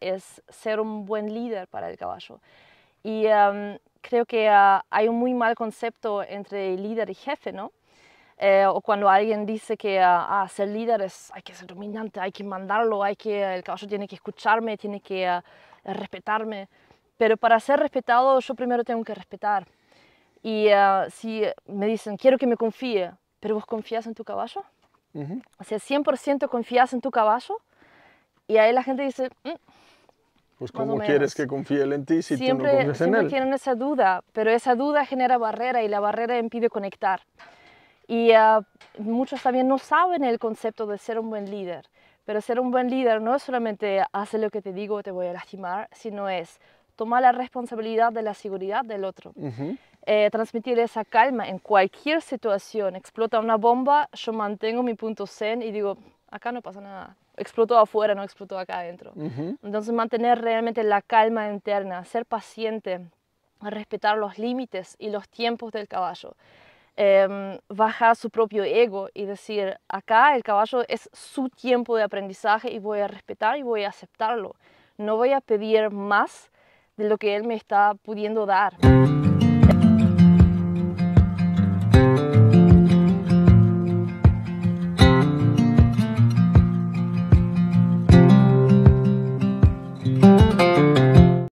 es ser un buen líder para el caballo. Y em, creo que ah, hay un muy mal concepto entre líder y jefe, ¿no? Eh, o cuando alguien dice que a ah, ah, ser líder es, hay que ser dominante, hay que mandarlo, hay que, el caballo tiene que escucharme, tiene que respetarme. Pero para ser respetado yo primero tengo que respetar. Y si me dicen, quiero que me confíe, pero vos confías en tu caballo, o sea, 100% confías en tu caballo, y ahí la gente dice, mm, pues cómo quieres que confíe en ti si siempre, tú no confías en siempre tienen esa duda, pero esa duda genera barrera y la barrera impide conectar. Y ah, muchos también no saben el concepto de ser un buen líder, pero ser un buen líder no es solamente hacer lo que te digo, te voy a lastimar, sino es tomar la responsabilidad de la seguridad del otro. Eh, transmitir esa calma en cualquier situación. Explota una bomba, yo mantengo mi punto zen y digo, acá no pasa nada explotó afuera, no explotó acá adentro. Entonces mantener realmente la calma interna, ser paciente, respetar los límites y los tiempos del caballo. Em, bajar su propio ego y decir, acá el caballo es su tiempo de aprendizaje y voy a respetar y voy a aceptarlo. No voy a pedir más de lo que él me está pudiendo dar.